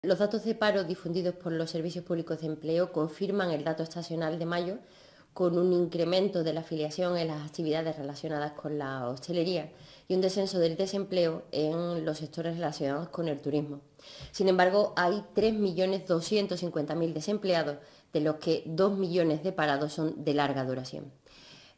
Los datos de paro difundidos por los servicios públicos de empleo confirman el dato estacional de mayo con un incremento de la afiliación en las actividades relacionadas con la hostelería y un descenso del desempleo en los sectores relacionados con el turismo. Sin embargo, hay 3.250.000 desempleados, de los que 2 millones de parados son de larga duración.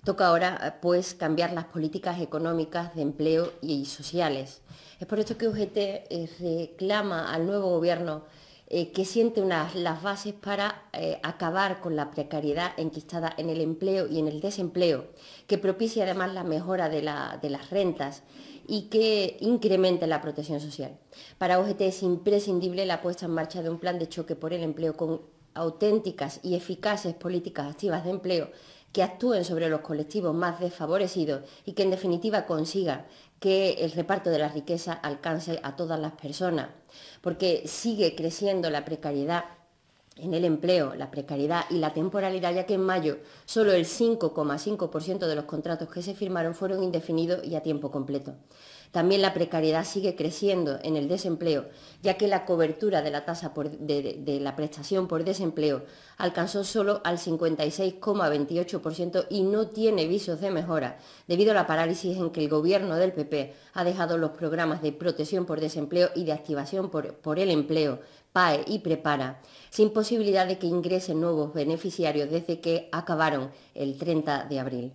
Toca ahora, eh, pues, cambiar las políticas económicas de empleo y sociales. Es por esto que UGT eh, reclama al nuevo gobierno eh, que siente unas, las bases para acabar con la precariedad enquistada en el empleo y en el desempleo, que propicie además la mejora de las rentas y que incremente la protección social. Para UGT es imprescindible la puesta en marcha de un plan de choque por el empleo con auténticas y eficaces políticas activas de empleo que actúen sobre los colectivos más desfavorecidos y que en definitiva consiga que el reparto de la riqueza alcance a todas las personas, porque sigue creciendo la precariedad en el empleo, la precariedad y la temporalidad, ya que en mayo solo el 5,5% de los contratos que se firmaron fueron indefinidos y a tiempo completo. También la precariedad sigue creciendo en el desempleo, ya que la cobertura de la tasa de, la prestación por desempleo alcanzó solo al 56,28% y no tiene visos de mejora, debido a la parálisis en que el gobierno del PP ha dejado los programas de protección por desempleo y de activación por el empleo PAE y Prepara, sin posibilidad de que ingresen nuevos beneficiarios desde que acabaron el 30 de abril.